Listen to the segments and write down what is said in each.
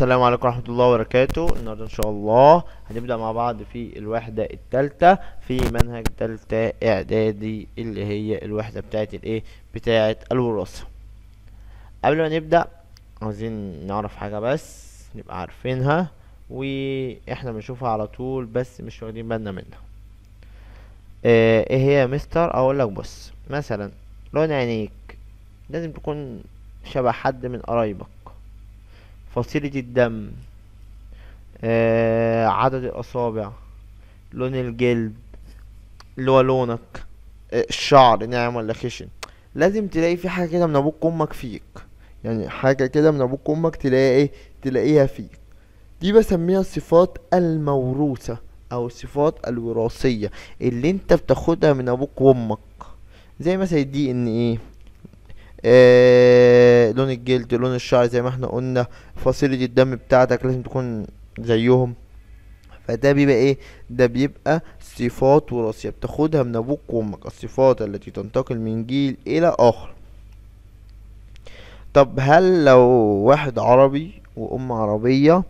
السلام عليكم ورحمة الله وبركاته النهاردة إن شاء الله هنبدأ مع بعض في الوحدة التالتة في منهج تالتة إعدادي اللي هي الوحدة بتاعة الإيه بتاعة الوراثة قبل ما نبدأ عايزين نعرف حاجة بس نبقى عارفينها وإحنا بنشوفها على طول بس مش واخدين بالنا منها آه، إيه هي يا مستر أقولك بص مثلا لون عينيك لازم تكون شبه حد من قرايبك فصيلة الدم آه عدد الأصابع لون الجلد اللي هو لونك آه، الشعر ناعم ولا خشن لازم تلاقي في حاجة كده من أبوك وأمك فيك يعني حاجة كده من أبوك وأمك تلاقي إيه تلاقيها فيك دي بسميها الصفات الموروثة أو الصفات الوراثية اللي أنت بتاخدها من أبوك وأمك زي مثلا الدي إن إيه آه لون الجلد لون الشعر زي ما احنا قلنا فصيلة الدم بتاعتك لازم تكون زيهم فده بيبقى ايه ده بيبقى صفات وراثية بتاخدها من ابوك وامك الصفات التي تنتقل من جيل الى اخر طب هل لو واحد عربي وام عربية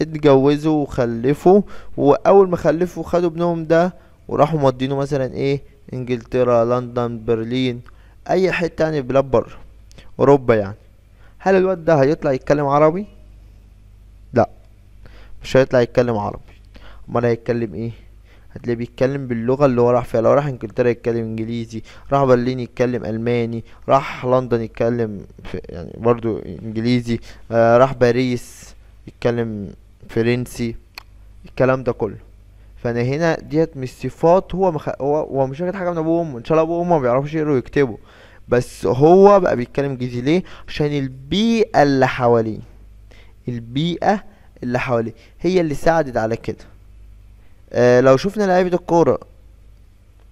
اتجوزوا وخلفوا واول ما خلفوا خدوا ابنهم ده وراحوا مضينه مثلا ايه انجلترا لندن برلين اي حتة يعني في بلاد بره اوروبا يعني هل الواد ده هيطلع يتكلم عربي لا مش هيطلع يتكلم عربي امال هيتكلم ايه هتلاقيه بيتكلم باللغة اللي هو راح فيها لو راح انجلترا يتكلم انجليزي راح برلين يتكلم الماني راح لندن يتكلم يعني برضو انجليزي آه راح باريس يتكلم فرنسي الكلام ده كله فانا هنا ديت مش صفات هو مخ... هو هو مش واخد حاجه من ابوه وامه ان شاء الله ابوه وامه ما بيعرفوش يقروا ويكتبوا بس هو بقى بيتكلم انجليزي ليه عشان البيئه اللي حواليه البيئه اللي حواليه هي اللي ساعدت على كده آه لو شفنا لعيبه الكوره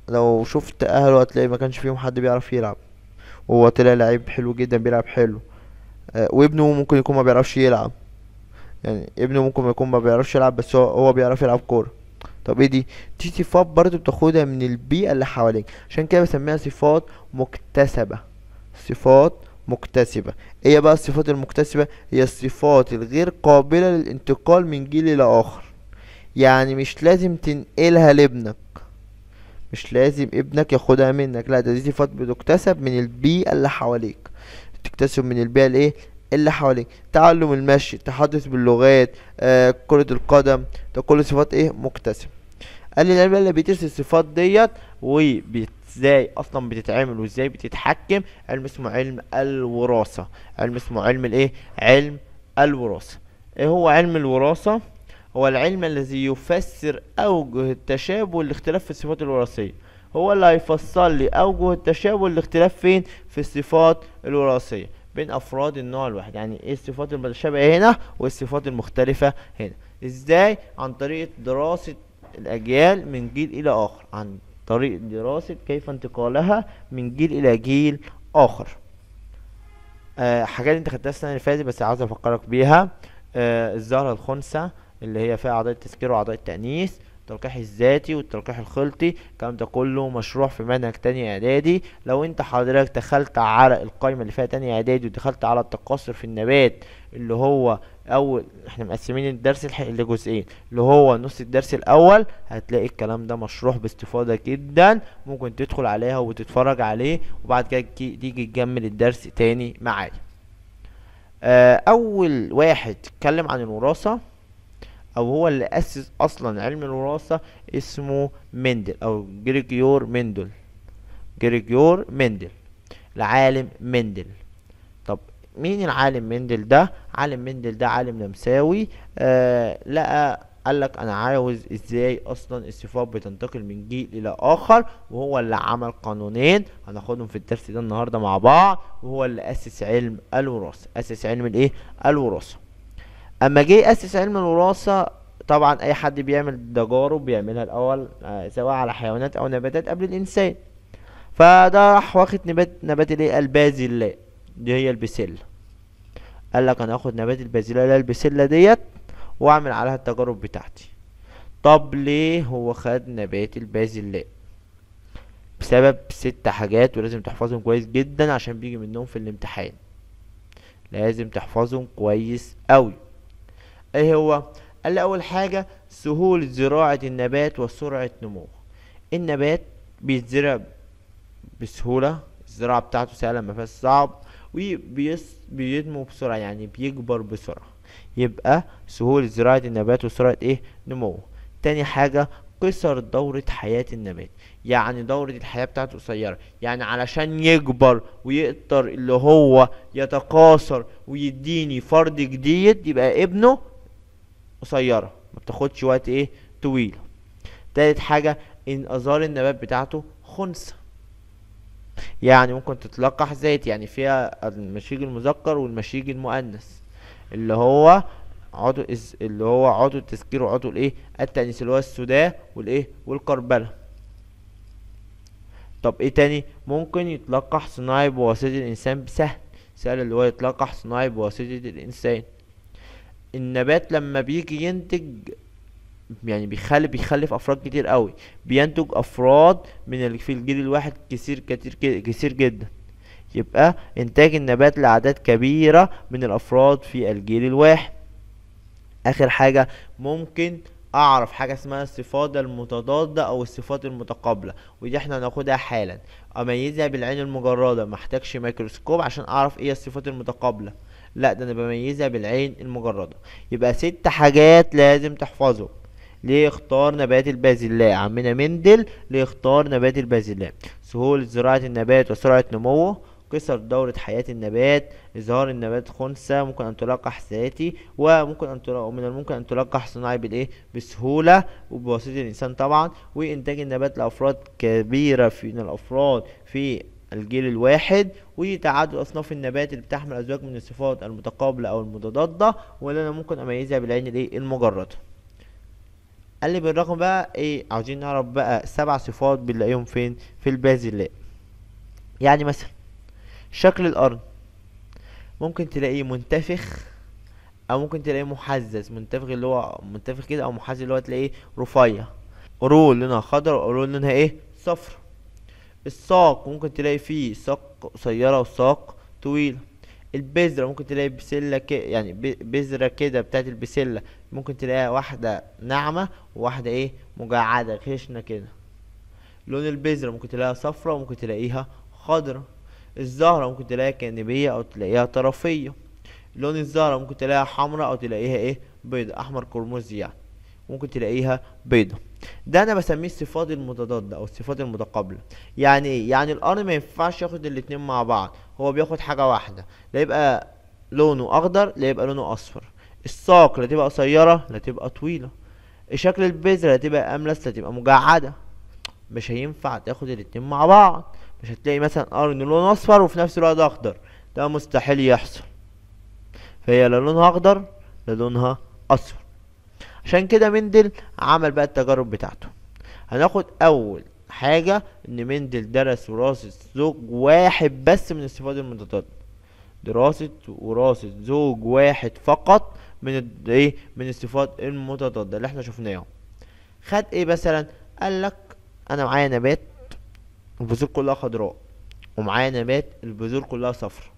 لو شفت اهله هتلاقي ما كانش فيهم حد بيعرف يلعب وهو طلع لعيب حلو جدا بيلعب حلو آه وابنه ممكن يكون ما بيعرفش يلعب يعني ابنه ممكن يكون ما بيعرفش يلعب بس هو, هو بيعرف يلعب كوره طب ايه دي دي صفات برضو بتاخدها من البيئة اللي حواليك عشان كده بسميها صفات مكتسبة صفات مكتسبة ايه بقى الصفات المكتسبة هي الصفات الغير قابلة للانتقال من جيل الى اخر يعني مش لازم تنقلها لابنك مش لازم ابنك ياخدها منك لا ده دي صفات بتكتسب من البيئة اللي حواليك بتكتسب من البيئة الايه اللي حواليك تعلم المشي التحدث باللغات آه، كرة القدم ده كل صفات ايه مكتسب قال لي العلم اللي بيدرس الصفات ديت وازاي اصلا بتتعمل وازاي بتتحكم علم اسمه علم الوراثة علم اسمه علم الايه علم الوراثة ايه هو علم الوراثة هو العلم الذي يفسر اوجه التشابه والاختلاف في الصفات الوراثية هو اللي هيفصل لي اوجه التشابه والاختلاف فين في الصفات الوراثية بين افراد النوع الواحد يعني ايه الصفات المتشابهه هنا والصفات المختلفه هنا ازاي عن طريق دراسه الاجيال من جيل الى اخر عن طريق دراسه كيف انتقالها من جيل الى جيل اخر آه حاجات انت خدتها السنه اللي فاتت بس عاوز افكرك بيها آه الزهره الخنثى اللي هي فيها اعضاء التذكير واعضاء التانيث التلقيح الذاتي والتلقيح الخلطي الكلام ده كله مشروع في منهج تانية اعدادي لو انت حضرتك دخلت على القايمة اللي فيها تانية اعدادي ودخلت على التقصر في النبات اللي هو اول احنا مقسمين الدرس لجزئين اللي هو نص الدرس الاول هتلاقي الكلام ده مشروح باستفاضه جدا ممكن تدخل عليها وتتفرج عليه وبعد كده تيجي تكمل الدرس تاني معايا آه، اول واحد اتكلم عن الوراثه او هو اللي اسس اصلا علم الوراثه اسمه مندل او جريجيور مندل جريجيور مندل العالم مندل طب مين العالم مندل ده عالم مندل ده عالم نمساوي آه لقى قالك انا عاوز ازاي اصلا الصفات بتنتقل من جيل الى اخر وهو اللي عمل قانونين هناخدهم في الدرس ده النهارده مع بعض وهو اللي اسس علم الوراثه اسس علم الايه الوراثه اما جه اسس علم الوراثه طبعا اي حد بيعمل تجارب بيعملها الاول آه، سواء على حيوانات او نباتات قبل الانسان فده راح واخد نبات نبات الايه البازلاء دي هي البسله قال لك انا هاخد نبات البازلاء البسله ديت واعمل عليها التجارب بتاعتي طب ليه هو خد نبات البازلاء بسبب ست حاجات ولازم تحفظهم كويس جدا عشان بيجي منهم في الامتحان لازم تحفظهم كويس قوي ايه هو قال اول حاجه سهوله زراعه النبات وسرعه نموه النبات بيتزرع بسهوله الزراعه بتاعته سهله ما فيهاش صعب وبينمو بسرعه يعني بيكبر بسرعه يبقى سهوله زراعه النبات وسرعه ايه نموه تاني حاجه قصر دورة حياة النبات يعني دورة الحياة بتاعته قصيرة يعني علشان يكبر ويقدر اللي هو يتقاصر ويديني فرد جديد يبقى ابنه قصيره ما بتاخدش وقت ايه طويل تالت حاجه ان ازار النبات بتاعته خنثى يعني ممكن تتلقح ذات يعني فيها المشيج المذكر والمشيج المؤنث اللي هو عضو اللي هو عضو التذكير وعضو الايه التأنيث اللي هو السوداء والايه والقربله طب ايه تاني ممكن يتلقح صناعي بواسطة الانسان بسهل سهل اللي هو يتلقح صناعي بواسطة الانسان النبات لما بيجي ينتج يعني بيخلف بيخلف افراد كتير قوي بينتج افراد من في الجيل الواحد كتير كتير كتير جدا يبقى انتاج النبات لاعداد كبيره من الافراد في الجيل الواحد اخر حاجه ممكن اعرف حاجه اسمها الصفات المتضاده او الصفات المتقابله ودي احنا هناخدها حالا اميزها بالعين المجرده محتاجش ميكروسكوب عشان اعرف ايه الصفات المتقابله لا ده انا بميزها بالعين المجرده يبقى ست حاجات لازم تحفظوا ليه اختار نبات البازلاء عمنا مندل ليه اختار نبات البازلاء سهولة زراعة النبات وسرعة نموه قصر دورة حياة النبات إظهار النبات خنثى ممكن أن تلقح ذاتي وممكن أن تلقح من الممكن أن تلقح صناعي بالإيه بسهولة وبواسطة الإنسان طبعا وإنتاج النبات لأفراد كبيرة في من الأفراد في الجيل الواحد وتعدد اصناف النبات اللي بتحمل ازواج من الصفات المتقابله او المتضاده واللي انا ممكن اميزها بالعين الايه المجرده قال لي بالرغم بقى ايه عاوزين نعرف بقى سبع صفات بنلاقيهم فين في البازلاء يعني مثلا شكل الارض ممكن تلاقيه منتفخ او ممكن تلاقيه محزز منتفخ اللي هو منتفخ كده او محزز اللي هو تلاقيه رفيع قرون لونها خضر وقرون لونها ايه صفر الساق ممكن تلاقي فيه ساق قصيرة وساق طويلة البذرة ممكن تلاقي بسلة ك... يعني بذرة كده بتاعت البسلة ممكن تلاقيها واحدة ناعمة وواحدة ايه مجعدة خشنة كده لون البذرة ممكن تلاقيها صفرة وممكن تلاقيها خضرة الزهرة ممكن تلاقيها جانبية او تلاقيها طرفية لون الزهرة ممكن تلاقيها حمراء او تلاقيها ايه بيضة احمر قرمزي يعني ممكن تلاقيها بيضة ده انا بسميه الصفات المتضادة او الصفات المتقابلة يعني ايه يعني الار ما ينفعش ياخد الاتنين مع بعض هو بياخد حاجة واحدة لا يبقى لونه اخضر لا يبقى لونه اصفر الساق لا تبقى قصيرة لا تبقى طويلة شكل البذرة لا تبقى املس لا تبقى مجعدة مش هينفع تاخد الاتنين مع بعض مش هتلاقي مثلا قرن لونه اصفر وفي نفس الوقت اخضر ده مستحيل يحصل فهي لا لونها اخضر لا لونها اصفر عشان كده مندل عمل بقى التجارب بتاعته هناخد اول حاجة ان مندل درس وراثة زوج واحد بس من الصفات المتضادة دراسة وراثة زوج واحد فقط من ايه من الصفات المتضادة اللي احنا شفناها خد ايه مثلا قالك انا معايا نبات البذور كلها خضراء ومعايا نبات البذور كلها صفراء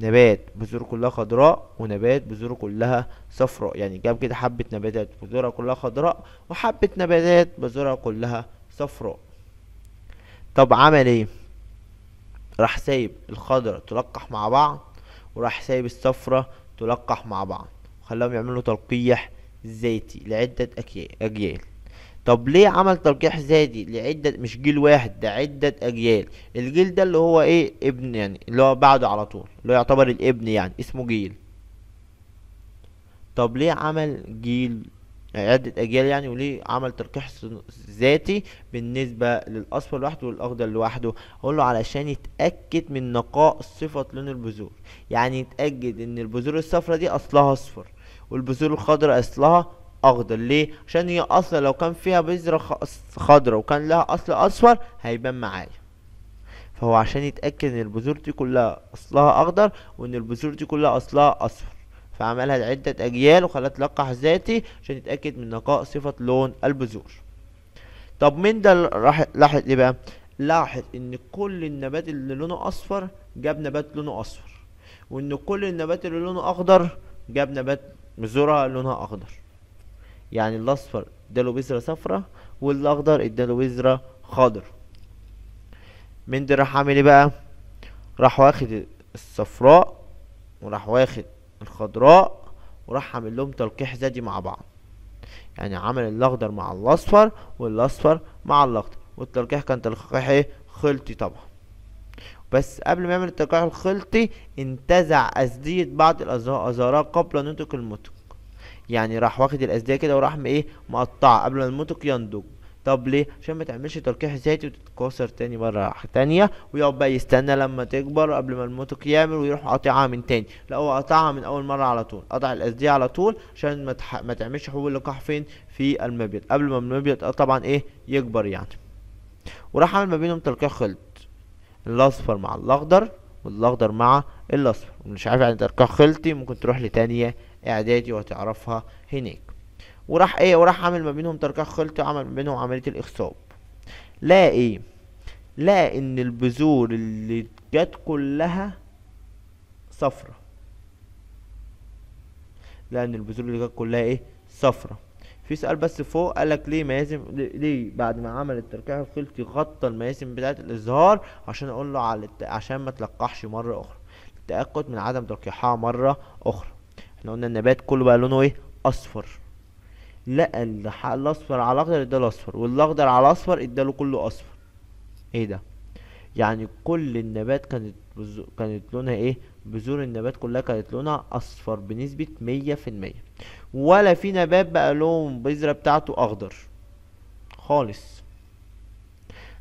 نبات بذور كلها خضراء ونبات بذور كلها صفراء يعني جاب كده حبة نباتات بذورها كلها خضراء وحبة نباتات بذورها كلها صفراء طب عمل ايه راح سايب الخضرة تلقح مع بعض وراح سايب الصفرة تلقح مع بعض وخلاهم يعملوا تلقيح ذاتي لعدة أجيال طب ليه عمل ترجيح ذاتي لعدة مش جيل واحد ده عدة أجيال الجيل ده اللي هو إيه ابن يعني اللي هو بعده على طول اللي هو يعتبر الابن يعني اسمه جيل طب ليه عمل جيل عدة أجيال يعني وليه عمل ترجيح ذاتي بالنسبة للأصفر لوحده والأخضر لوحده أقول له علشان يتأكد من نقاء صفة لون البذور يعني يتأكد إن البذور الصفرا دي أصلها أصفر والبذور الخضراء أصلها اخضر ليه عشان هي اصلا لو كان فيها بذرة خضرا وكان لها اصل اصفر هيبان معايا فهو عشان يتأكد ان البذور دي كلها اصلها اخضر وان البذور دي كلها اصلها اصفر فعملها عدة اجيال وخلاها تلقح ذاتي عشان يتأكد من نقاء صفة لون البذور طب من ده راح لاحظ ايه بقى لاحظ ان كل النبات اللي لونه اصفر جاب نبات لونه اصفر وان كل النبات اللي لونه اخضر جاب نبات بذورها لونها اخضر يعني الاصفر اداله بذرة صفراء والاخضر اداله بذرة خضر مندي راح عامل ايه بقى راح واخد الصفراء وراح واخد الخضراء وراح عامل لهم تلقيح زادي مع بعض يعني عمل الاخضر مع الاصفر والاصفر مع الاخضر والتلقيح كان تلقيح ايه خلطي طبعا بس قبل ما يعمل التلقيح الخلطي انتزع أزدية بعض الأزهار قبل أن ينطق المطلق يعني راح واخد الاسديه كده وراح ايه مقطع قبل ما المنطق ينضج طب ليه عشان ما تعملش تلقيح ذاتي وتتكسر تاني مرة تانية ويقعد بقى يستنى لما تكبر قبل ما المنطق يعمل ويروح قاطعها من تاني لا هو قطعها من أول مرة على طول قطع الاسديه على طول عشان ما, تح... ما تعملش حبوب اللقاح فين في المبيض قبل ما المبيض آه طبعا ايه يكبر يعني وراح عمل ما بينهم تلقيح خلط الأصفر مع الأخضر والأخضر مع الأصفر مش عارف يعني تلقيح خلطي ممكن تروح لتانية اعدادي وتعرفها هناك وراح ايه وراح عامل ما بينهم ترجيح خلطي وعمل ما بينهم عمليه الاخصاب لا ايه لا ان البذور اللي جت كلها صفرة لان البذور اللي جت كلها ايه صفرة في سؤال بس فوق قالك ليه مياسم ليه بعد ما عمل التركيح الخلطي غطى المياسم بتاعه الازهار عشان اقول له على عشان ما تلقحش مره اخرى للتاكد من عدم تلقيحها مره اخرى احنا قلنا النبات كله بقى لونه ايه اصفر لقى الاصفر على الاخضر اداله اصفر والاخضر على الاصفر اداله كله اصفر ايه ده يعني كل النبات كانت بزو... كانت لونها ايه بذور النبات كلها كانت لونها اصفر بنسبة مية في المية ولا في نبات بقى لون بذرة بتاعته اخضر خالص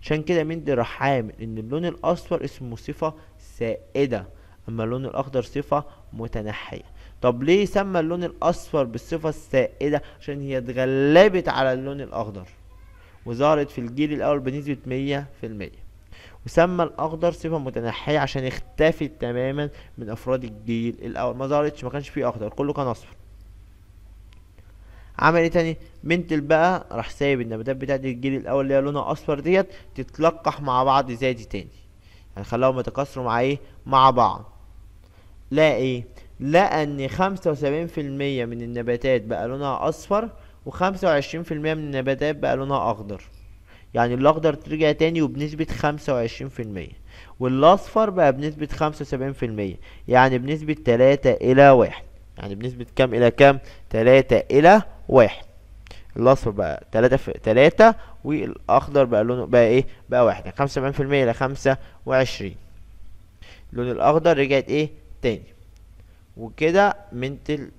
عشان كده دي راح عامل ان اللون الاصفر اسمه صفة سائدة اما اللون الاخضر صفة متنحية طب ليه سمى اللون الاصفر بالصفه السائده عشان هي اتغلبت على اللون الاخضر وظهرت في الجيل الاول بنسبه مية في المية وسمى الاخضر صفه متنحيه عشان اختفت تماما من افراد الجيل الاول ما ظهرتش ما كانش فيه اخضر كله كان اصفر عمل ايه تاني منتل بقى راح سايب النباتات بتاعت الجيل الاول اللي هي لونها اصفر ديت تتلقح مع بعض زي دي تاني يعني خلاهم يتكاثروا مع ايه مع بعض لا ايه لقى ان خمسة وسبعين في المية من النباتات بقى لونها اصفر وخمسة وعشرين في المية من النباتات بقى لونها اخضر يعني الاخضر رجع تاني وبنسبة خمسة وعشرين في المية والاصفر بقى بنسبة خمسة وسبعين في المية يعني بنسبة تلاتة الى واحد يعني بنسبة كام الى كام تلاتة الى واحد الاصفر بقى تلاتة في تلاتة والاخضر بقى لونه بقى ايه بقى واحد يعني خمسة وسبعين في المية الى خمسة وعشرين اللون الاخضر رجعت ايه تاني وكده منتل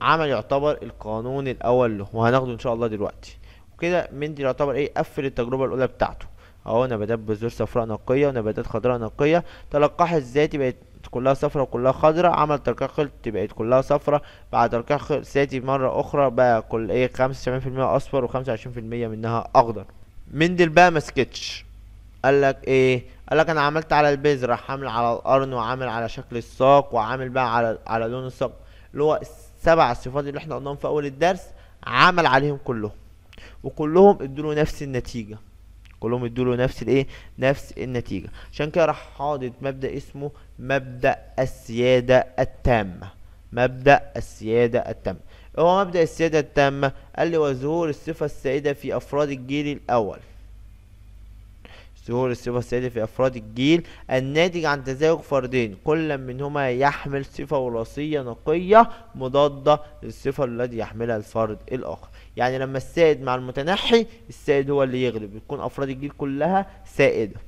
عمل يعتبر القانون الاول له وهناخده ان شاء الله دلوقتي وكده منتل يعتبر ايه قفل التجربه الاولى بتاعته اهو نباتات بذور صفراء نقيه ونباتات خضراء نقيه تلقاح الذاتي بقت كلها صفرة وكلها خضرة عمل تلقيح خلط بقت كلها صفرة بعد تلقيح ذاتي مرة أخرى بقى كل إيه خمسة وسبعين في المية أصفر وخمسة وعشرين في المية منها أخضر مندل بقى مسكتش قال لك ايه قال لك انا عملت على البيز راح عامل على القرن وعامل على شكل الساق وعامل بقى على على لون الساق اللي هو السبع صفات اللي احنا قلناهم في اول الدرس عمل عليهم كلهم وكلهم ادوا له نفس النتيجه كلهم ادوا له نفس الايه نفس النتيجه عشان كده راح حاطط مبدا اسمه مبدا السياده التامه مبدا السياده التامه هو مبدا السياده التامه قال لي وظهور الصفه السائده في افراد الجيل الاول ظهور الصفة السيئة في أفراد الجيل الناتج عن تزاوج فردين كل منهما يحمل صفة وراثية نقية مضادة للصفة التي يحملها الفرد الآخر يعني لما السائد مع المتنحي السائد هو اللي يغلب بتكون أفراد الجيل كلها سائدة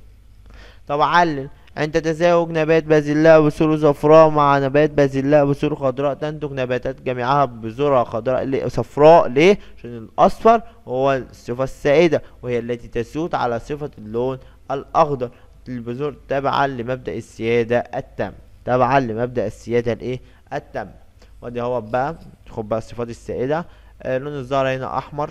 طب علل عند تزاوج نبات بازلاء بذور صفراء مع نبات بازلاء بذور خضراء تنتج نباتات جميعها بذورها خضراء صفراء ليه عشان الاصفر هو الصفه السائده وهي التي تسود على صفه اللون الاخضر البذور تبعا لمبدا السياده التام تبعا لمبدا السياده الايه التام ودي هو بقى خد بقى الصفات السائده آه، لون الزهره هنا احمر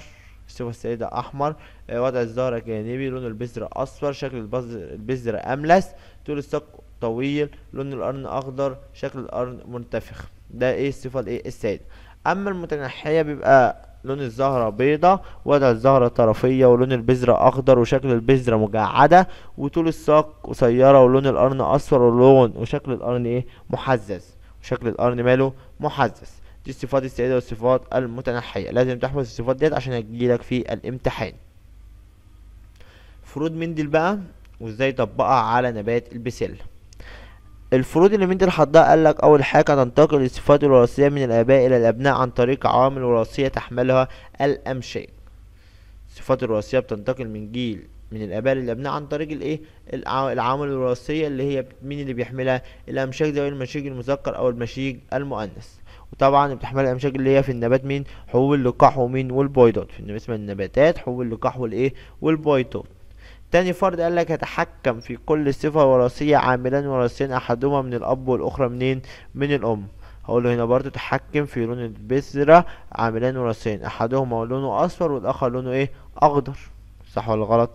الصفة السيدة أحمر آه، وضع الزهرة جانبي لون البذرة أصفر شكل البذر أملس طول الساق طويل لون القرن أخضر شكل القرن منتفخ ده إيه الصفة الإيه السيدة أما المتنحية بيبقى لون الزهرة بيضة وضع الزهرة طرفية ولون البذرة أخضر وشكل البذرة مجعدة وطول الساق قصيرة ولون القرن أصفر ولون وشكل القرن إيه محزز وشكل القرن ماله محزز دي الصفات السائدة والصفات المتنحية لازم تحفظ الصفات ديت عشان هتجيلك في الامتحان فروض مندل بقى وازاي طبقها على نبات البسلة الفروض اللي مندل حطها قالك اول حاجة تنتقل الصفات الوراثية من الاباء الى الابناء عن طريق عوامل وراثية تحملها الامشاك الصفات الوراثية بتنتقل من جيل من الاباء للابناء عن طريق الايه العوامل الوراثيه اللي هي مين اللي بيحملها الامشاك زي المشيج المذكر او المشيج المؤنث وطبعا بتحمل الامشاج اللي هي في النبات مين حبوب اللقاح ومين والبويضات في بالنسبه للنباتات حبوب اللقاح والايه والبويضات تاني فرد قال لك يتحكم في كل صفة وراثية عاملان وراثيان أحدهما من الأب والأخرى منين؟ من الأم هقول هنا برضو تحكم في لون البذرة عاملان وراثيان أحدهما لونه أصفر والآخر لونه إيه؟ أخضر صح ولا غلط؟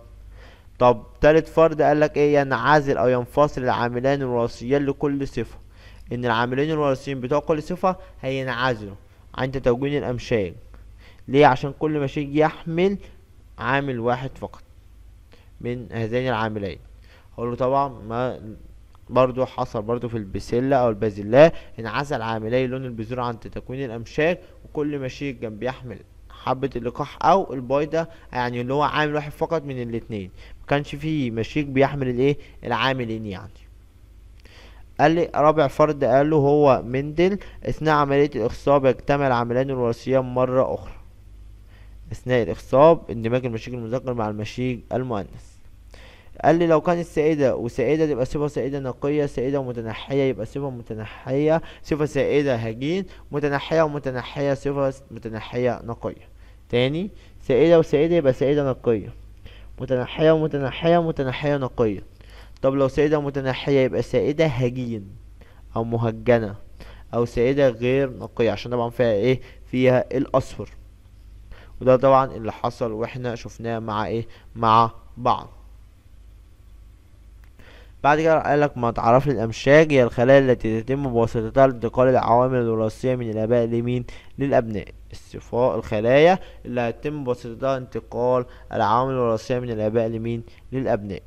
طب تالت فرد قال لك إيه ينعزل أو ينفصل العاملان الوراثيان لكل صفة ان العاملين الوراثيين بتوع كل صفة هينعزلوا عند توجين الامشاج ليه عشان كل مشيج يحمل عامل واحد فقط من هذين العاملين هقول طبعا ما برضو حصل برضو في البسلة او البازيلا انعزل عاملي لون البذور عند تكوين الامشاج وكل مشيج جنب يحمل حبة اللقاح او البيضة يعني اللي هو عامل واحد فقط من الاتنين مكانش فيه مشيج بيحمل الايه العاملين يعني قال لي رابع فرد قال له هو مندل اثناء عملية الاخصاب يجتمع العاملان الوراثيان مرة اخرى اثناء الاخصاب اندماج المشيج المذكر مع المشيج المؤنث قال لي لو كانت سائدة وسائدة تبقى صفة سائدة نقية سائدة ومتنحية يبقى صفة متنحية صفة سائدة هجين متنحية ومتنحية صفة متنحية نقية تاني سائدة وسائدة يبقى سائدة نقية متنحية ومتنحية متنحية نقية طب لو سيدة متنحية يبقى سائدة هجين او مهجنة او سائدة غير نقية عشان طبعا فيها ايه فيها الاصفر وده طبعا اللي حصل واحنا شفناه مع ايه مع بعض بعد كده قالك ما تعرف الامشاج هي الخلايا التي تتم بواسطتها انتقال العوامل الوراثيه من الاباء لمين للابناء الصفاء الخلايا اللي هتتم بواسطتها انتقال العوامل الوراثيه من الاباء لمين للابناء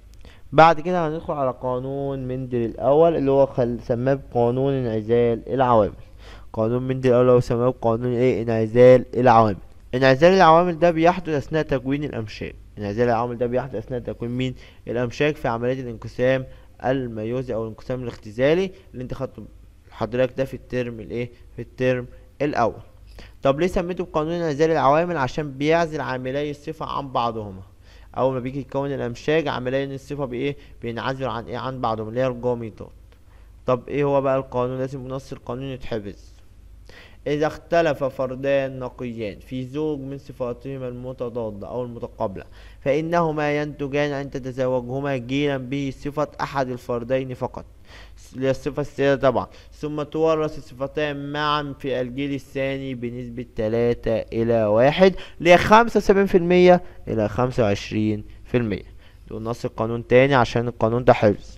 بعد كده هندخل على قانون مندل الاول اللي هو خل... سماه بقانون انعزال العوامل قانون مندل الاول هو سماه بقانون ايه انعزال العوامل انعزال العوامل ده بيحدث اثناء تكوين الامشاك انعزال العوامل ده بيحدث اثناء تكوين مين الامشاك في عمليه الانقسام الميوزي او الانقسام الاختزالي اللي انت خدته حضرتك ده في الترم الايه في الترم الاول طب ليه سميته بقانون انعزال العوامل عشان بيعزل عاملي الصفه عن بعضهما اول ما بيجي يتكون الامشاج عمليا الصفه بايه بينعزل عن ايه عن بعضهم اللي هي الجامدات طب ايه هو بقى القانون لازم نص القانون يتحفظ إذا اختلف فردان نقيان في زوج من صفاتهما المتضادة أو المتقابلة فإنهما ينتجان أن تزاوجهما جيلا به صفة أحد الفردين فقط للصفة السيدة طبعا ثم تورث الصفتان معا في الجيل الثاني بنسبة تلاتة إلى واحد لخمسة وسبعين في المية إلى خمسة وعشرين في المية دول نص القانون تاني عشان القانون ده حفظ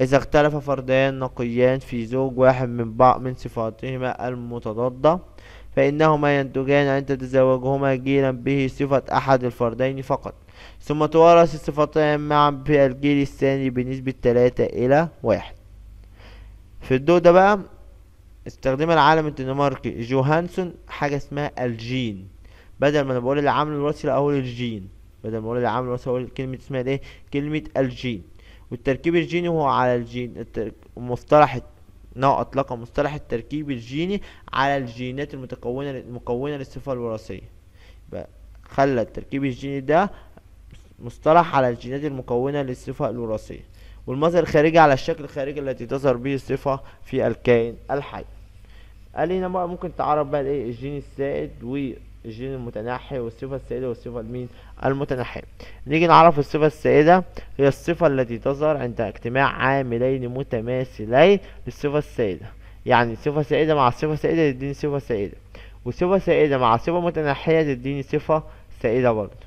إذا اختلف فردان نقيان في زوج واحد من بعض من صفاتهما المتضادة فإنهما ينتجان عند تزاوجهما جيلا به صفة أحد الفردين فقط ثم تورث الصفتان معا في الجيل الثاني بنسبة تلاتة إلى واحد في الضوء ده بقى استخدم العالم الدنماركي جوهانسون حاجة اسمها الجين بدل ما انا بقول العامل الوراثي الاول الجين بدل ما اقول العامل الوراثي الاول كلمة اسمها ايه كلمة الجين والتركيب الجيني هو على الجين مصطلح نوع اطلق مصطلح التركيب الجيني على الجينات المتكونة المكونة للصفة الوراثية يبقى خلى التركيب الجيني ده مصطلح على الجينات المكونة للصفة الوراثية والمظهر الخارجي على الشكل الخارجي التي تظهر به الصفة في الكائن الحي قال هنا بقى ممكن تعرف بقى الايه الجين السائد والجين المتنحي والصفة السائدة والصفة المين المتنحية نيجي نعرف الصفة السائدة هي الصفة التي تظهر عند اجتماع عاملين متماثلين للصفة السائدة يعني صفة سائدة مع صفة سائدة تديني صفة سائدة وصفة سائدة مع صفة متنحية تديني صفة سائدة برضه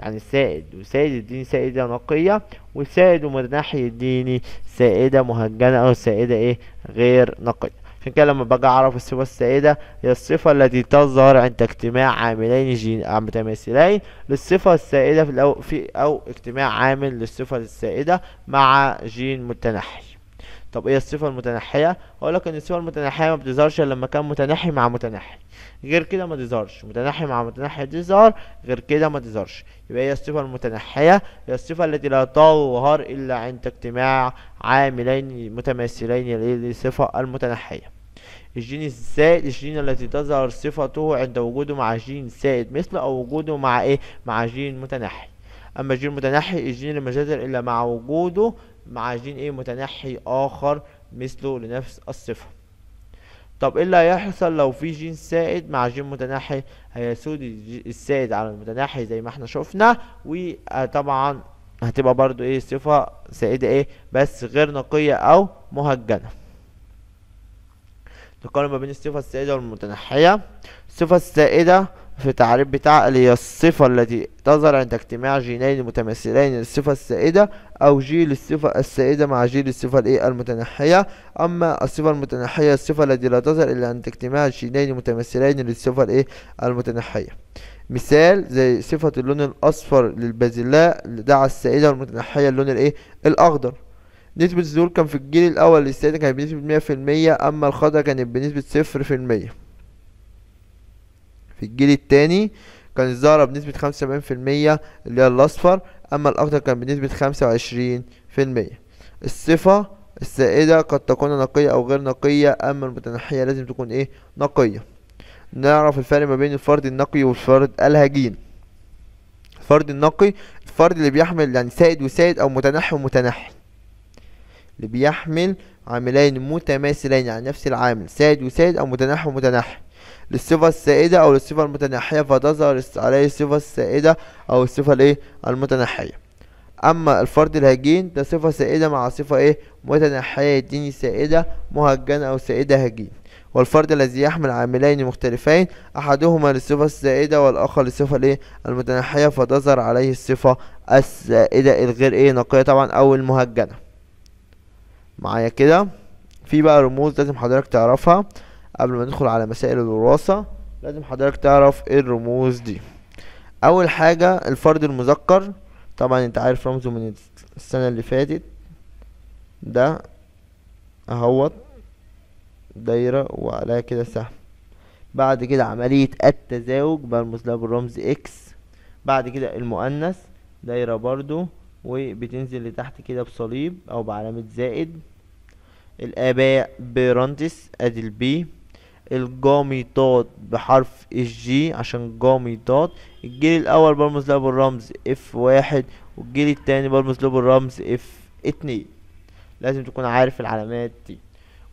يعني السائد وسائد يديني سائدة نقية والسائد ومرناح يديني سائدة مهجنة أو سائدة إيه غير نقية عشان كده لما باجي أعرف الصفة السائدة هي الصفة التي تظهر عند اجتماع عاملين جين آه، متماثلين للصفة السائدة في الأو في أو اجتماع عامل للصفة السائدة مع جين متنحي طب ايه الصفة المتنحية اقول لك ان الصفة المتنحية ما بتظهرش الا لما كان متنحي مع متنحي غير كده ما تظهرش متنحي مع متنحي تظهر غير كده ما تظهرش يبقى هي الصفة المتنحية هي الصفة التي لا تظهر الا عند اجتماع عاملين متماثلين للصفة المتنحية الجين الزائد الجين التي تظهر صفته عند وجوده مع جين زائد مثل او وجوده مع ايه مع جين متنحي اما الجين المتنحي الجين لم يظهر الا مع وجوده مع جين ايه متنحي اخر مثله لنفس الصفة طب ايه اللي هيحصل لو في جين سائد مع جين متنحي هيسود السائد على المتنحي زي ما احنا شفنا وطبعا هتبقى برضو ايه صفة سائدة ايه بس غير نقية او مهجنة نقارن ما بين الصفة السائدة والمتنحية الصفة السائدة في تعريف بتاع اللي هي الصفة التي تظهر عند اجتماع جينين متماثلين للصفة السائدة أو جيل الصفة السائدة مع جيل الصفة الإيه المتنحية أما الصفة المتنحية الصفة التي لا تظهر إلا عند اجتماع جينين متماثلين للصفة الإيه المتنحية مثال زي صفة اللون الأصفر للبازلاء دعا السائدة المتنحية اللون الإيه الأخضر نسبة الظهور كان في الجيل الأول للسائدة كانت بنسبة مية في المية أما الخضر كانت بنسبة صفر في المية في الجيل الثاني كان الزهرة بنسبة خمسة وسبعين في المية اللي هي الأصفر أما الأخضر كان بنسبة خمسة وعشرين في المية الصفة السائدة قد تكون نقية أو غير نقية أما المتنحية لازم تكون إيه نقية نعرف الفرق ما بين الفرد النقي والفرد الهجين الفرد النقي الفرد اللي بيحمل يعني سائد وسائد أو متنحي ومتنحي اللي بيحمل عاملين متماثلين يعني نفس العامل سائد وسائد أو متنحي ومتنحي للصفة السائدة أو للصفة المتنحية فتظهر عليه الصفة السائدة أو الصفة الإيه المتنحية أما الفرد الهجين ده صفة سائدة مع صفة إيه متنحية يديني سائدة مهجنة أو سائدة هجين والفرد الذي يحمل عاملين مختلفين أحدهما للصفة السائدة والآخر للصفة الإيه المتنحية فتظهر عليه الصفة السائدة الغير إيه نقية طبعا أو المهجنة معايا كده في بقى رموز لازم حضرتك تعرفها قبل ما ندخل على مسائل الوراثة لازم حضرتك تعرف ايه الرموز دي اول حاجة الفرد المذكر طبعا انت عارف رمزه من السنة اللي فاتت ده اهوت دايرة وعليها كده سهم بعد كده عملية التزاوج برمز لها بالرمز اكس بعد كده المؤنث دايرة برضو وبتنزل لتحت كده بصليب او بعلامة زائد الاباء بيرانتس ادي البي الجاميطات بحرف الجي عشان جاميطات الجيل الاول برمز له بالرمز اف واحد والجيل التاني برمز له بالرمز اف اتنين لازم تكون عارف العلامات دي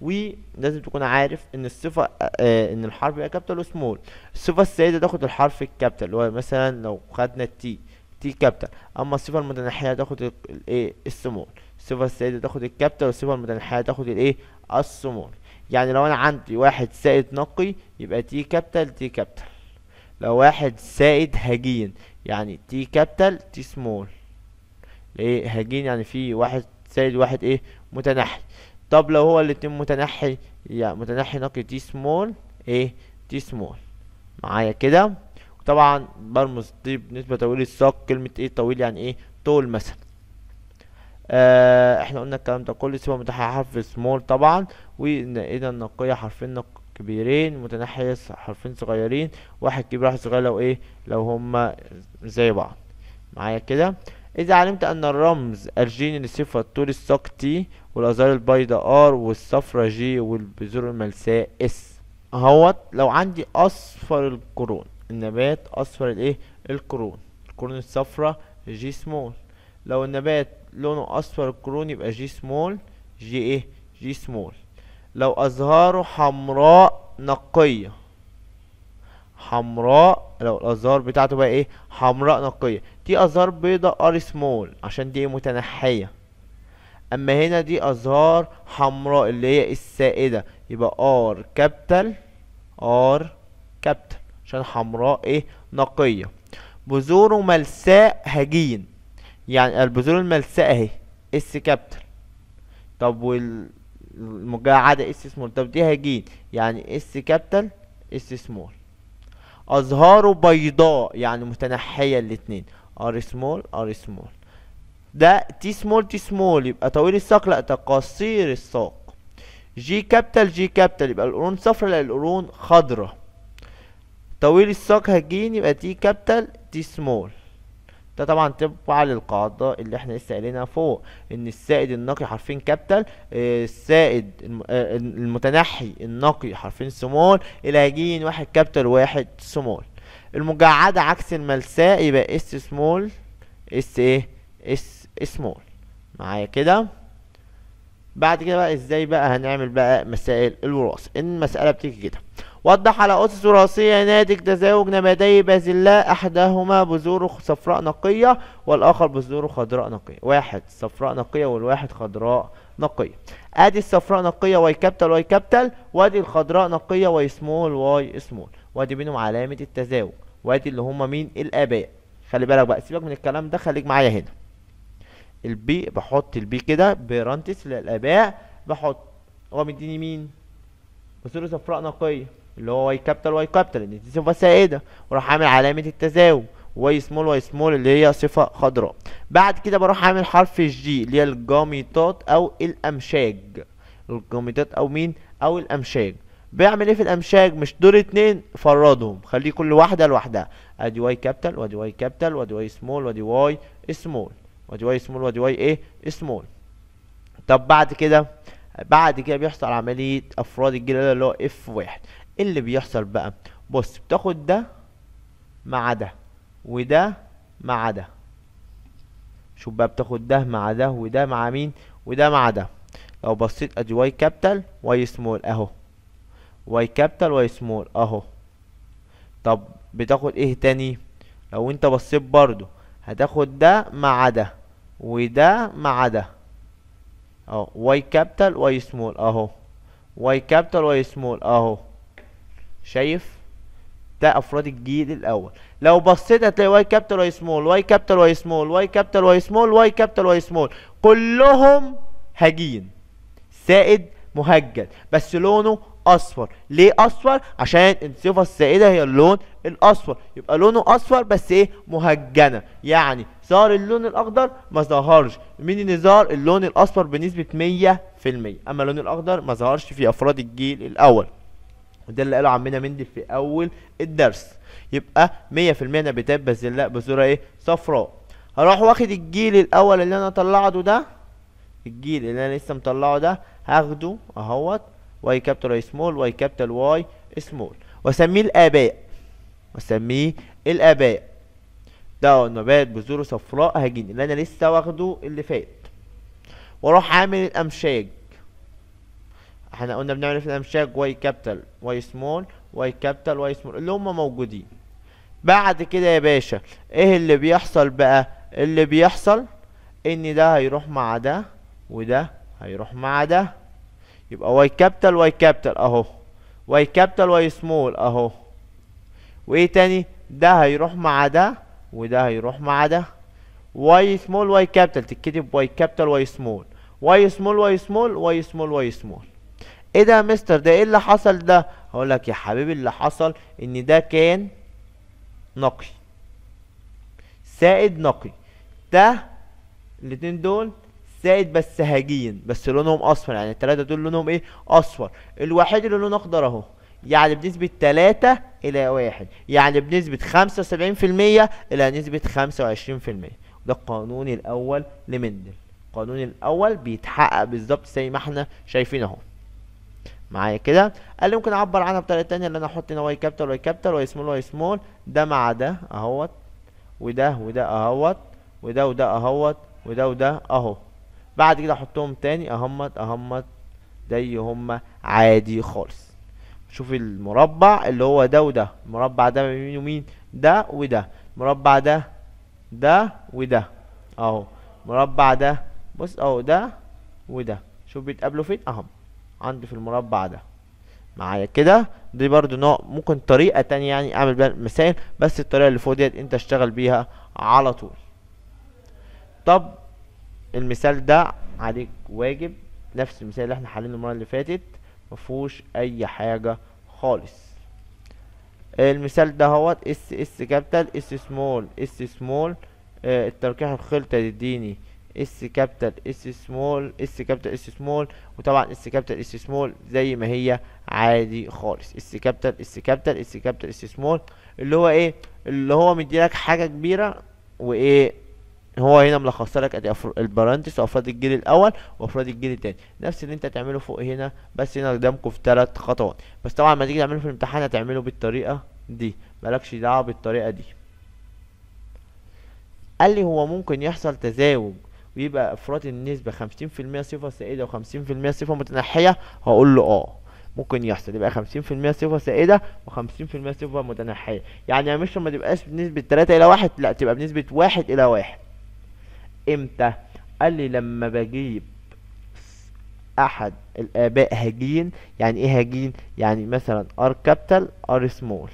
ولازم تكون عارف ان الصفة آه ان الحرف يبقى كابيتال وسمول الصفة السائدة تاخد الحرف الكابيتال اللي هو مثلا لو خدنا التي تي كابيتال اما الصفة المتنحية تاخد الايه السمول الصفة السائدة تاخد الكابيتال والصفة المتنحية تاخد الايه السمول يعني لو انا عندي واحد سائد نقي يبقى تي كابيتال تي كابيتال لو واحد سائد هجين يعني تي كابيتال تي سمول ايه هجين يعني في واحد سائد واحد ايه متنحي طب لو هو الاتنين متنحي يعني متنحي نقي تي سمول ايه تي سمول معايا كده وطبعا برمز دي بنسبه طويل الساق كلمه ايه طويل يعني ايه طول مثلا آه احنا قلنا الكلام ده كله سيبه متاح حرف سمول طبعا ونقينا النقية حرفين نق كبيرين متناحية حرفين صغيرين واحد كبير واحد صغير لو ايه لو هما زي بعض معايا كده إذا علمت أن الرمز الجيني لصفة طول الساق تي والأزهار البيضاء ار والصفرة جي والبذور الملساء اس اهوت لو عندي أصفر القرون النبات أصفر الإيه القرون القرون الصفرة جي سمول لو النبات لونه أصفر القرون يبقى جي سمول جي إيه جي سمول لو أزهاره حمراء نقية حمراء لو الأزهار بتاعته بقى إيه حمراء نقية دي أزهار بيضاء ار سمول عشان دي متنحية أما هنا دي أزهار حمراء اللي هي السائدة يبقى ار كابيتال ار كابيتال عشان حمراء إيه نقية بذوره ملساء هجين يعني البذور الملساء اهي اس كابيتال طب وال المجعدة اس سمول طب دي هجين يعني اس كابيتال اس سمول أزهاره بيضاء يعني متنحية الاتنين ار سمول ار سمول ده تي سمول تي سمول يبقى طويل الساق لا ده قصير الساق جي كابيتال جي كابيتال يبقى القرون صفرا لا القرون خضرا طويل الساق هجين يبقى تي كابيتال تي سمول ده طبعا تبقى للقاعده اللي احنا لسه قايلينها فوق ان السائد النقي حرفين كابيتال آه، السائد آه، المتنحي النقي حرفين سمول الهجين واحد كابيتال واحد سمول المجعده عكس الملساء يبقى اس سمول اس ايه اس سمول معايا كده بعد كده بقى ازاي بقى هنعمل بقى مسائل الوراثه المساله بتيجي كده وضح على أسس وراثية ناتج تزاوج نمدي بازلاء أحدهما بذور صفراء نقية والآخر بذور خضراء نقية واحد صفراء نقية والواحد خضراء نقية ادي الصفراء نقية واي كابتل واي كابتل وادي الخضراء نقية واي سمول واي سمول وادي بينهم علامة التزاوج وادي اللي هما مين الآباء خلي بالك بقى سيبك من الكلام ده خليك معايا هنا البي بحط البي كده بيرانتس للآباء بحط هو مديني مين؟ بصورة صفراء نقية اللي هو واي كابيتال واي كابيتال ان دي صفه سائده وراح عامل علامه التزاوج واي سمول واي سمول اللي هي صفه خضراء بعد كده بروح اعمل حرف الجي اللي هي الجاميطات او الامشاج الجاميطات او مين او الامشاج بيعمل ايه في الامشاج مش دول اتنين فردهم خليه كل واحده لوحدها ادي واي كابيتال وادي واي كابيتال وادي واي سمول وادي واي سمول وادي واي سمول وادي واي ايه سمول طب بعد كده بعد كده بيحصل عمليه افراد الجيل اللي هو اف واحد ايه اللي بيحصل بقى بص بتاخد ده مع ده وده مع ده شوف بقى بتاخد ده مع ده وده مع مين وده مع ده لو بصيت ادي واي كابيتال واي سمول اهو واي كابيتال واي سمول اهو طب بتاخد ايه تاني لو انت بصيت برضو هتاخد ده مع ده وده مع ده اهو واي كابيتال واي سمول اهو واي كابيتال واي سمول اهو شايف ده افراد الجيل الاول لو بصيت هتلاقي واي كابيتال واي سمول واي كابيتال واي سمول واي كابيتال واي سمول واي كابيتال واي سمول كلهم هجين سائد مهجن بس لونه اصفر ليه اصفر عشان الصفه السائده هي اللون الاصفر يبقى لونه اصفر بس ايه مهجنه يعني ظهر اللون الاخضر ما ظهرش مين اللي ظهر اللون الاصفر بنسبه 100% اما اللون الاخضر ما ظهرش في افراد الجيل الاول وده اللي قاله عمنا مندي في اول الدرس يبقى 100% نباتات بذلاء بذوره ايه صفراء هروح واخد الجيل الاول اللي انا طلعته ده الجيل اللي انا لسه مطلعه ده هاخده اهوت واي كابيتال اي سمول واي كابيتال واي سمول واسميه الاباء واسميه الاباء ده النبات بذوره صفراء هجين اللي انا لسه واخده اللي فات واروح عامل الامشاج احنا قلنا بنعرف الامشاج واي كابيتال واي سمول واي كابيتال واي سمول اللي هم موجودين بعد كده يا باشا ايه اللي بيحصل بقى اللي بيحصل ان ده هيروح مع ده وده هيروح مع ده يبقى واي كابيتال واي كابيتال اهو واي كابيتال واي سمول اهو وايه تاني ده هيروح مع ده وده هيروح مع ده واي سمول واي كابيتال تتكتب واي كابيتال واي سمول واي سمول واي سمول واي سمول واي سمول ايه ده يا مستر ده ايه اللي حصل ده هقول لك يا حبيبي اللي حصل ان ده كان نقي سائد نقي ده الاتنين دول سائد بس هجين بس لونهم اصفر يعني التلاتة دول لونهم ايه اصفر الوحيد اللي لونه اخضر اهو يعني بنسبة تلاتة الى واحد يعني بنسبة خمسة وسبعين في المية الى نسبة خمسة وعشرين في المية ده القانون الاول لمندل القانون الاول بيتحقق بالظبط زي ما احنا شايفين اهو معايا كده قال لي ممكن اعبر عنها بطريقه تانية ان انا احط هنا واي كابيتال واي كابيتال واي سمول واي سمول ده مع ده اهوت وده وده اهوت وده وده اهوت وده وده اهو بعد كده احطهم تاني اهمت اهمت زي هما عادي خالص شوف المربع اللي هو ده وده المربع ده مين ومين ده وده المربع ده ده وده اهو المربع ده بص اهو ده وده شوف بيتقابلوا فين اهم عندي في المربع ده معايا كده دي برضو نوع ممكن طريقة تانية يعني اعمل بيها المسائل بس الطريقة اللي فوق ديت انت اشتغل بيها على طول طب المثال ده عليك واجب نفس المثال اللي احنا حلينا المرة اللي فاتت مفهوش اي حاجة خالص المثال ده هوت اس اس كابيتال اس سمول اس سمول آه، التركيح الخلطة تديني اس كابيتال اس سمول اس كابيتال اس سمول وطبعا اس كابيتال اس سمول زي ما هي عادي خالص اس كابيتال اس كابيتال اس كابيتال اس سمول اللي هو ايه اللي هو مديلك حاجه كبيره وايه هو هنا ملخص لك ادي البرانتس وافراد الجيل الاول وافراد الجيل الثاني نفس اللي انت هتعمله فوق هنا بس هنا قدامكم في ثلاث خطوات بس طبعا لما تيجي تعمله في الامتحان هتعمله بالطريقه دي مالكش دعوه بالطريقه دي قال لي هو ممكن يحصل تزاوج ويبقى افراد النسبه خمسين في الميه صفه سايده وخمسين في الميه صفه متنحيه هقول له اه ممكن يحصل يبقى خمسين في الميه صفه سايده وخمسين في الميه صفه متنحيه يعني يا مستر ما تبقاش بنسبه تلاتة الى واحد لا تبقى بنسبه واحد الى واحد امتى قال لي لما بجيب احد الاباء هجين يعني ايه هجين يعني مثلا ار كابيتال ار سمول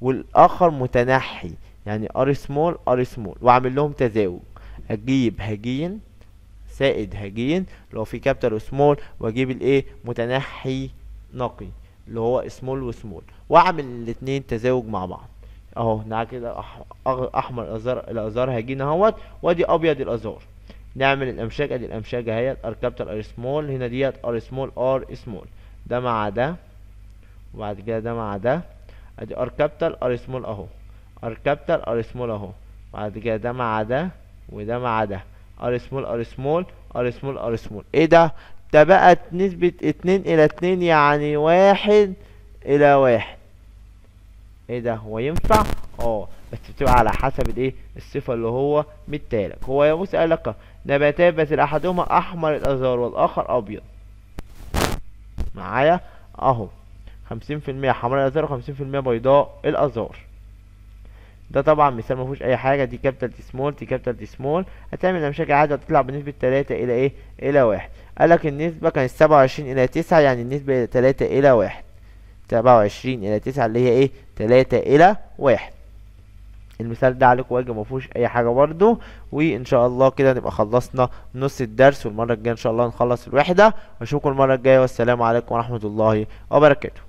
والاخر متنحي يعني ار سمول ار سمول واعمل لهم تزاوج هجيب هجين سائد هجين اللي هو في كابيتال وسمول واجيب الايه متنحي نقي اللي هو سمول وسمول واعمل الاتنين تزاوج مع بعض اهو كده احمر ازار الازار هجين اهوت وادي ابيض الازار نعمل الامشاج ادي الامشاج اهي ار كابيتال ار سمول هنا ديت ار سمول ار سمول ده مع ده وبعد كده ده مع ده ادي ار كابيتال ار سمول اهو ار كابيتال ار سمول اهو بعد كده ده مع ده وده مع ده ار سمول ار سمول ار سمول ار سمول ايه ده ده بقت نسبة اتنين الى اتنين يعني واحد الى واحد ايه ده هو ينفع اه بس بتبقى على حسب الايه الصفة اللي هو مديهالك هو يبوس قال لك نباتات بس احدهما احمر الازهار والاخر ابيض معايا اهو خمسين في المية حمراء الازهار وخمسين في المية بيضاء الازهار ده طبعا مثال ما فيهوش اي حاجه دي كابيتال دي سمول دي كابيتال دي سمول هتعمل انشاء عاده تطلع بنسبه 3 الى ايه الى 1 قال لك النسبه كانت 27 الى 9 يعني النسبه 3 الى 1 27 الى 9 اللي هي ايه 3 الى 1 المثال ده عليكم واجب ما فيهوش اي حاجه برده وان شاء الله كده نبقى خلصنا نص الدرس والمره الجايه ان شاء الله نخلص الوحده واشوفكم المره الجايه والسلام عليكم ورحمه الله وبركاته